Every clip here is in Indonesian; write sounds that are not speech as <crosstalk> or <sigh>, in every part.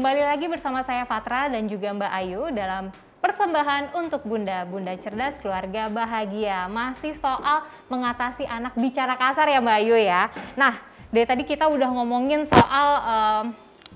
Kembali lagi bersama saya Fatra dan juga Mbak Ayu dalam persembahan untuk Bunda, Bunda cerdas, keluarga bahagia. Masih soal mengatasi anak bicara kasar ya Mbak Ayu ya. Nah, dari tadi kita udah ngomongin soal um,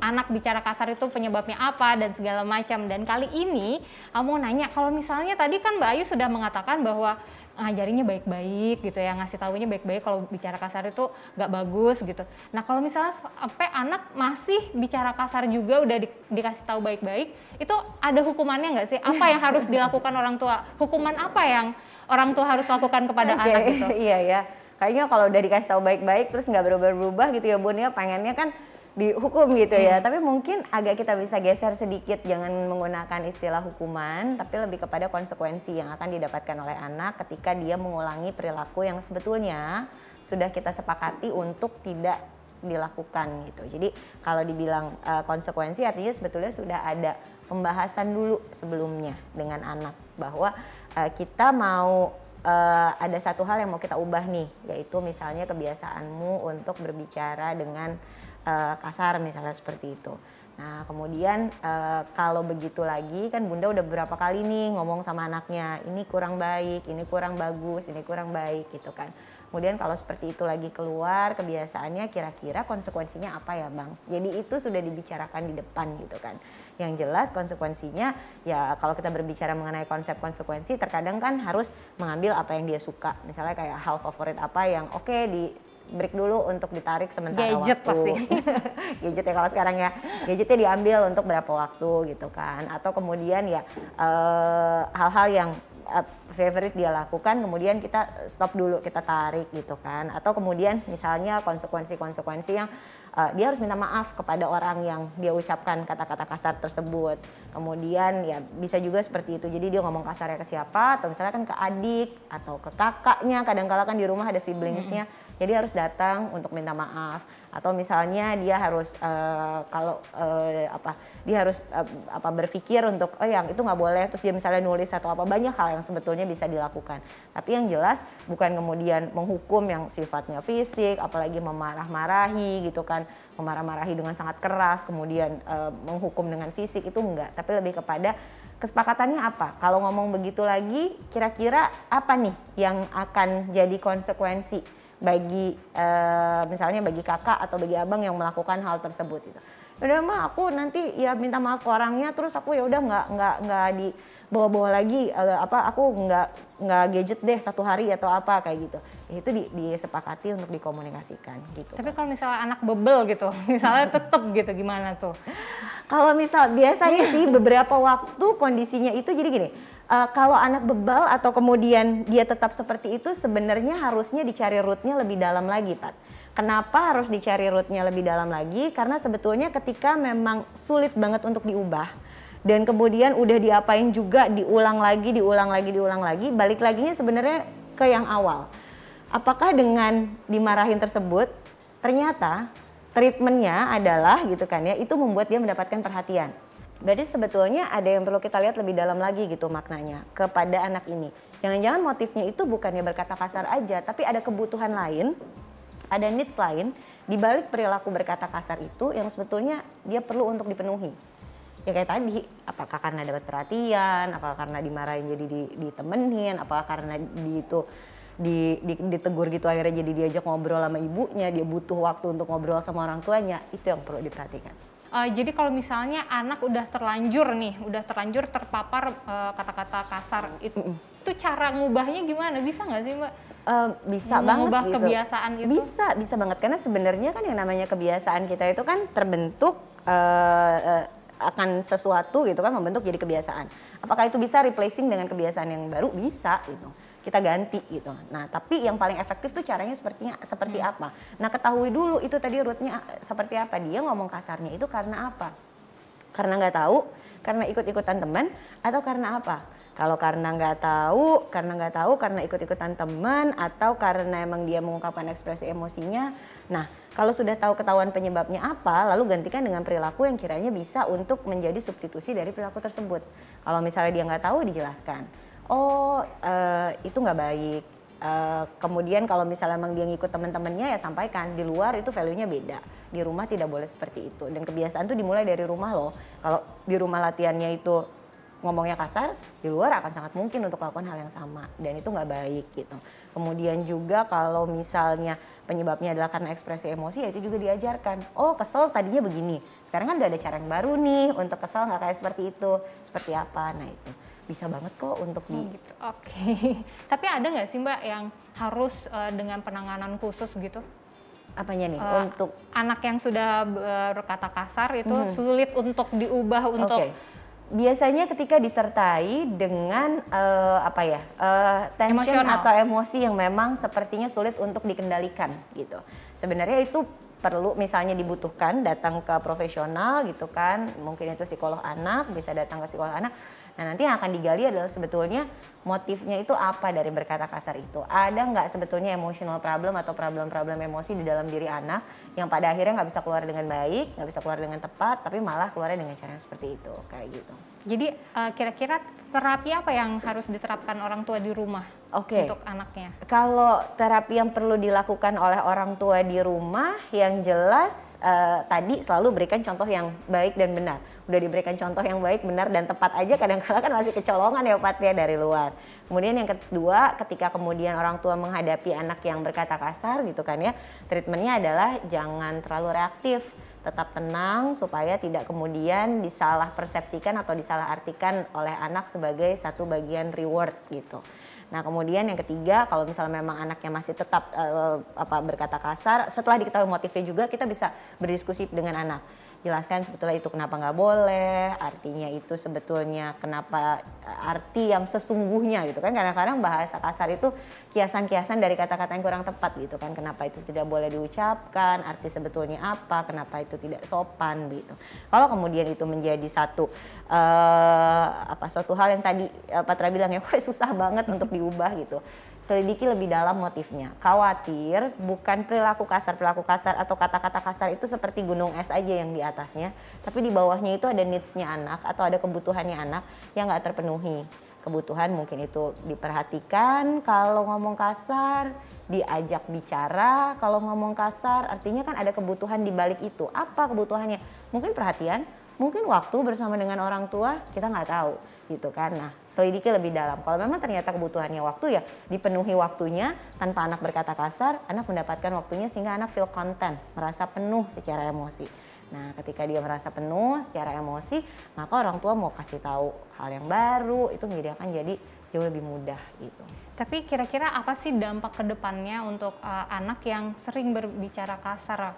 anak bicara kasar itu penyebabnya apa dan segala macam. Dan kali ini aku ah, mau nanya kalau misalnya tadi kan Mbak Ayu sudah mengatakan bahwa ngajarinya baik-baik gitu ya ngasih tahunya baik-baik kalau bicara kasar itu nggak bagus gitu. Nah kalau misalnya sampai anak masih bicara kasar juga udah di, dikasih tahu baik-baik itu ada hukumannya nggak sih? Apa yang harus dilakukan orang tua? Hukuman apa yang orang tua harus lakukan kepada okay. anak gitu? <laughs> Iya ya. Kayaknya kalau udah dikasih tahu baik-baik terus nggak berubah-berubah gitu ya bun ya pengennya kan dihukum gitu ya. Hmm. Tapi mungkin agak kita bisa geser sedikit jangan menggunakan istilah hukuman, tapi lebih kepada konsekuensi yang akan didapatkan oleh anak ketika dia mengulangi perilaku yang sebetulnya sudah kita sepakati untuk tidak dilakukan gitu. Jadi kalau dibilang uh, konsekuensi artinya sebetulnya sudah ada pembahasan dulu sebelumnya dengan anak bahwa uh, kita mau uh, ada satu hal yang mau kita ubah nih, yaitu misalnya kebiasaanmu untuk berbicara dengan uh, kasar misalnya seperti itu. Nah kemudian uh, kalau begitu lagi kan bunda udah berapa kali nih ngomong sama anaknya ini kurang baik, ini kurang bagus, ini kurang baik gitu kan. Kemudian kalau seperti itu lagi keluar kebiasaannya kira-kira konsekuensinya apa ya bang? Jadi itu sudah dibicarakan di depan gitu kan. Yang jelas konsekuensinya ya kalau kita berbicara mengenai konsep konsekuensi terkadang kan harus mengambil apa yang dia suka. Misalnya kayak hal favorit apa yang oke okay, di break dulu untuk ditarik sementara gadget waktu. Pasti. <laughs> gadget ya kalau sekarang ya. Gadgetnya diambil untuk berapa waktu gitu kan. Atau kemudian ya eh, hal-hal uh, yang uh, favorite dia lakukan kemudian kita stop dulu kita tarik gitu kan atau kemudian misalnya konsekuensi-konsekuensi yang uh, dia harus minta maaf kepada orang yang dia ucapkan kata-kata kasar tersebut. Kemudian ya bisa juga seperti itu. Jadi dia ngomong kasarnya ke siapa atau misalnya kan ke adik atau ke kakaknya. kadang kadang kan di rumah ada siblingsnya. Jadi harus datang untuk minta maaf atau misalnya dia harus uh, kalau uh, apa dia harus uh, apa berpikir untuk oh yang itu nggak boleh terus dia misalnya nulis atau apa banyak hal yang sebetulnya bisa dilakukan tapi yang jelas bukan kemudian menghukum yang sifatnya fisik apalagi memarah-marahi gitu kan memarah-marahi dengan sangat keras kemudian uh, menghukum dengan fisik itu enggak tapi lebih kepada kesepakatannya apa kalau ngomong begitu lagi kira-kira apa nih yang akan jadi konsekuensi bagi e, misalnya bagi kakak atau bagi abang yang melakukan hal tersebut itu, udah mah aku nanti ya minta maaf ke orangnya terus aku ya udah nggak nggak nggak di bawa-bawa lagi e, apa aku nggak nggak gadget deh satu hari atau apa kayak gitu ya, itu di, disepakati untuk dikomunikasikan gitu tapi kalau misalnya anak bebel gitu <laughs> misalnya tetep gitu gimana tuh kalau misal biasanya <laughs> sih beberapa waktu kondisinya itu jadi gini uh, kalau anak bebal atau kemudian dia tetap seperti itu sebenarnya harusnya dicari rootnya lebih dalam lagi Pat. Kenapa harus dicari rootnya lebih dalam lagi? Karena sebetulnya ketika memang sulit banget untuk diubah dan kemudian udah diapain juga diulang lagi, diulang lagi, diulang lagi, balik lagi sebenarnya ke yang awal. Apakah dengan dimarahin tersebut ternyata treatmentnya adalah gitu kan ya itu membuat dia mendapatkan perhatian Berarti sebetulnya ada yang perlu kita lihat lebih dalam lagi gitu maknanya kepada anak ini. Jangan-jangan motifnya itu bukannya berkata kasar aja, tapi ada kebutuhan lain, ada needs lain di balik perilaku berkata kasar itu yang sebetulnya dia perlu untuk dipenuhi. Ya kayak tadi, apakah karena dapat perhatian, apakah karena dimarahin jadi ditemenin, apakah karena di itu di, di, ditegur gitu akhirnya jadi diajak ngobrol sama ibunya, dia butuh waktu untuk ngobrol sama orang tuanya, itu yang perlu diperhatikan uh, jadi kalau misalnya anak udah terlanjur nih, udah terlanjur terpapar eh, kata-kata uh, kasar itu, mm -mm. itu cara ngubahnya gimana? Bisa nggak sih mbak? Uh, bisa Mengubah banget gitu. kebiasaan gitu. Bisa, bisa banget karena sebenarnya kan yang namanya kebiasaan kita itu kan terbentuk uh, uh, akan sesuatu gitu kan membentuk jadi kebiasaan. Apakah itu bisa replacing dengan kebiasaan yang baru? Bisa gitu kita ganti gitu. Nah, tapi yang paling efektif tuh caranya sepertinya seperti hmm. apa? Nah, ketahui dulu itu tadi rootnya eh, seperti apa. Dia ngomong kasarnya itu karena apa? Karena nggak tahu, karena ikut-ikutan teman, atau karena apa? Kalau karena nggak tahu, karena nggak tahu, karena ikut-ikutan teman, atau karena emang dia mengungkapkan ekspresi emosinya. Nah, kalau sudah tahu ketahuan penyebabnya apa, lalu gantikan dengan perilaku yang kiranya bisa untuk menjadi substitusi dari perilaku tersebut. Kalau misalnya dia nggak tahu, dijelaskan oh uh, itu nggak baik. Uh, kemudian kalau misalnya memang dia ngikut teman-temannya ya sampaikan di luar itu value-nya beda di rumah tidak boleh seperti itu dan kebiasaan tuh dimulai dari rumah loh kalau di rumah latihannya itu ngomongnya kasar di luar akan sangat mungkin untuk melakukan hal yang sama dan itu nggak baik gitu kemudian juga kalau misalnya penyebabnya adalah karena ekspresi emosi ya itu juga diajarkan oh kesel tadinya begini sekarang kan udah ada cara yang baru nih untuk kesel nggak kayak seperti itu seperti apa nah itu bisa banget kok untuk di. Hmm, gitu. Oke. Okay. <laughs> Tapi ada nggak sih Mbak yang harus uh, dengan penanganan khusus gitu? Apanya nih? Uh, untuk anak yang sudah berkata kasar itu hmm. sulit untuk diubah untuk. Okay. Biasanya ketika disertai dengan uh, apa ya uh, tension Emotional. atau emosi yang memang sepertinya sulit untuk dikendalikan gitu. Sebenarnya itu perlu misalnya dibutuhkan datang ke profesional gitu kan mungkin itu psikolog anak bisa datang ke psikolog anak Nah nanti yang akan digali adalah sebetulnya motifnya itu apa dari berkata kasar itu. Ada nggak sebetulnya emotional problem atau problem-problem emosi di dalam diri anak yang pada akhirnya nggak bisa keluar dengan baik, nggak bisa keluar dengan tepat, tapi malah keluar dengan cara seperti itu, kayak gitu. Jadi eh, kira -kira terapi apa yang harus diterapkan orang tua di rumah okay. untuk anaknya. Kalau terapi yang perlu dilakukan oleh orang tua di rumah, yang jelas uh, tadi selalu berikan contoh yang baik dan benar. Udah diberikan contoh yang baik, benar dan tepat aja kadang-kadang kan masih kecolongan ya Pat ya dari luar. Kemudian yang kedua, ketika kemudian orang tua menghadapi anak yang berkata kasar gitu kan ya, treatmentnya adalah jangan terlalu reaktif tetap tenang supaya tidak kemudian disalah persepsikan atau disalah artikan oleh anak sebagai satu bagian reward gitu. Nah, kemudian yang ketiga, kalau misalnya memang anaknya masih tetap uh, apa berkata kasar, setelah diketahui motifnya juga kita bisa berdiskusi dengan anak jelaskan sebetulnya itu kenapa nggak boleh, artinya itu sebetulnya kenapa eh, arti yang sesungguhnya gitu kan. karena kadang bahasa kasar itu kiasan-kiasan dari kata-kata yang kurang tepat gitu kan. Kenapa itu tidak boleh diucapkan, arti sebetulnya apa, kenapa itu tidak sopan gitu. Kalau kemudian itu menjadi satu uh, apa suatu hal yang tadi uh, eh, Patra bilang ya, <laughs> susah banget untuk diubah gitu selidiki lebih dalam motifnya. Khawatir bukan perilaku kasar, perilaku kasar atau kata-kata kasar itu seperti gunung es aja yang di atas atasnya tapi di bawahnya itu ada needs-nya anak atau ada kebutuhannya anak yang nggak terpenuhi kebutuhan mungkin itu diperhatikan kalau ngomong kasar diajak bicara kalau ngomong kasar artinya kan ada kebutuhan di balik itu apa kebutuhannya mungkin perhatian mungkin waktu bersama dengan orang tua kita nggak tahu gitu kan nah selidiki lebih dalam. Kalau memang ternyata kebutuhannya waktu ya dipenuhi waktunya tanpa anak berkata kasar, anak mendapatkan waktunya sehingga anak feel content, merasa penuh secara emosi. Nah, ketika dia merasa penuh secara emosi, maka orang tua mau kasih tahu hal yang baru itu menjadi akan jadi jauh lebih mudah gitu. Tapi kira-kira apa sih dampak kedepannya untuk uh, anak yang sering berbicara kasar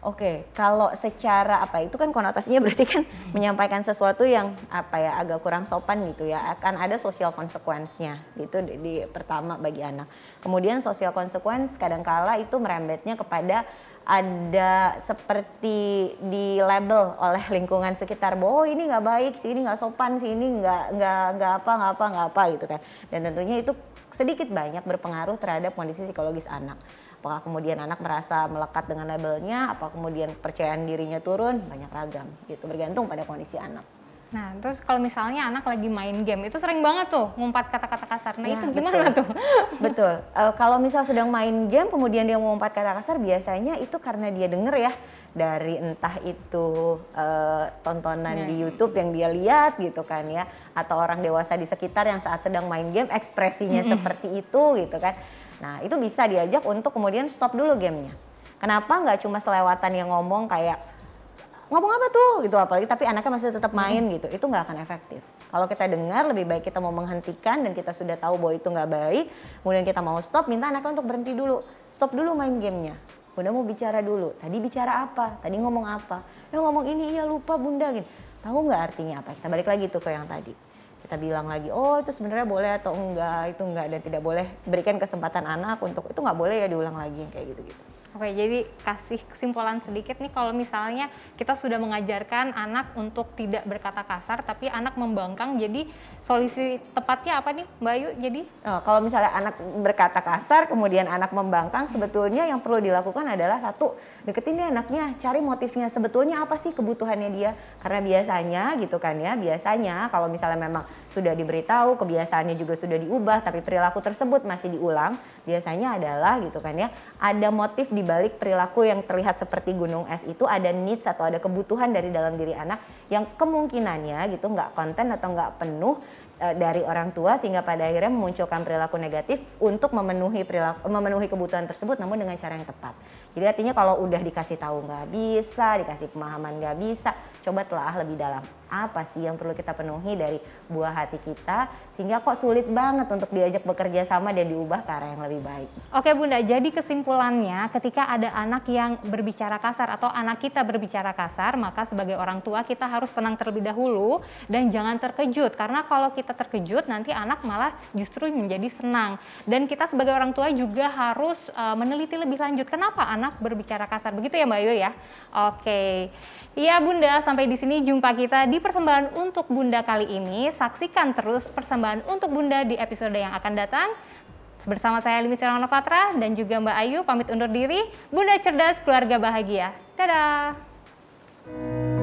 Oke, okay. kalau secara apa itu kan konotasinya <laughs> berarti kan hmm. menyampaikan sesuatu yang apa ya agak kurang sopan gitu ya akan ada sosial konsekuensinya gitu di, di pertama bagi anak. Kemudian sosial konsekuens kadangkala itu merembetnya kepada ada seperti di label oleh lingkungan sekitar bahwa oh, ini nggak baik sih ini nggak sopan sih ini nggak nggak nggak apa nggak apa nggak apa gitu kan dan tentunya itu sedikit banyak berpengaruh terhadap kondisi psikologis anak apakah kemudian anak merasa melekat dengan labelnya apa kemudian percayaan dirinya turun banyak ragam gitu bergantung pada kondisi anak Nah, terus kalau misalnya anak lagi main game, itu sering banget tuh ngumpat kata-kata kasar. Nah, ya, itu gimana betul. tuh? <laughs> betul. Uh, kalau misal sedang main game, kemudian dia ngumpat kata kasar, biasanya itu karena dia denger ya dari entah itu uh, tontonan ya. di iya. YouTube yang dia lihat gitu kan ya, atau orang dewasa di sekitar yang saat sedang main game ekspresinya seperti itu gitu kan Nah itu bisa diajak untuk kemudian stop dulu gamenya. Kenapa nggak cuma selewatan yang ngomong kayak ngomong apa tuh gitu apalagi tapi anaknya masih tetap hmm. main hmm. gitu itu nggak akan efektif kalau kita dengar lebih baik kita mau menghentikan dan kita sudah tahu bahwa itu nggak baik kemudian kita mau stop minta anaknya untuk berhenti dulu stop dulu main gamenya bunda mau bicara dulu tadi bicara apa tadi ngomong apa ya ngomong ini iya lupa bunda gitu. tahu nggak artinya apa kita balik lagi tuh ke yang tadi kita bilang lagi oh itu sebenarnya boleh atau enggak itu enggak dan tidak boleh berikan kesempatan anak untuk itu nggak boleh ya diulang lagi kayak gitu gitu Oke, jadi kasih kesimpulan sedikit nih kalau misalnya kita sudah mengajarkan anak untuk tidak berkata kasar, tapi anak membangkang, jadi solusi tepatnya apa nih Bayu? Jadi oh, kalau misalnya anak berkata kasar, kemudian anak membangkang, sebetulnya yang perlu dilakukan adalah satu, deketin nih anaknya, cari motifnya, sebetulnya apa sih kebutuhannya dia? Karena biasanya gitu kan ya, biasanya kalau misalnya memang sudah diberitahu, kebiasaannya juga sudah diubah, tapi perilaku tersebut masih diulang, biasanya adalah gitu kan ya, ada motif di di balik perilaku yang terlihat seperti gunung es itu ada needs atau ada kebutuhan dari dalam diri anak yang kemungkinannya gitu nggak konten atau nggak penuh E, dari orang tua sehingga pada akhirnya memunculkan perilaku negatif untuk memenuhi perilaku memenuhi kebutuhan tersebut namun dengan cara yang tepat. Jadi artinya kalau udah dikasih tahu nggak bisa, dikasih pemahaman nggak bisa, coba telah lebih dalam. Apa sih yang perlu kita penuhi dari buah hati kita sehingga kok sulit banget untuk diajak bekerja sama dan diubah ke arah yang lebih baik. Oke Bunda, jadi kesimpulannya ketika ada anak yang berbicara kasar atau anak kita berbicara kasar, maka sebagai orang tua kita harus tenang terlebih dahulu dan jangan terkejut karena kalau kita kita terkejut nanti anak malah justru menjadi senang dan kita sebagai orang tua juga harus uh, meneliti lebih lanjut kenapa anak berbicara kasar begitu ya Mbak Ayu ya oke iya Bunda sampai di sini jumpa kita di persembahan untuk Bunda kali ini saksikan terus persembahan untuk Bunda di episode yang akan datang Bersama saya Limi Rano Patra dan juga Mbak Ayu pamit undur diri. Bunda cerdas, keluarga bahagia. Dadah.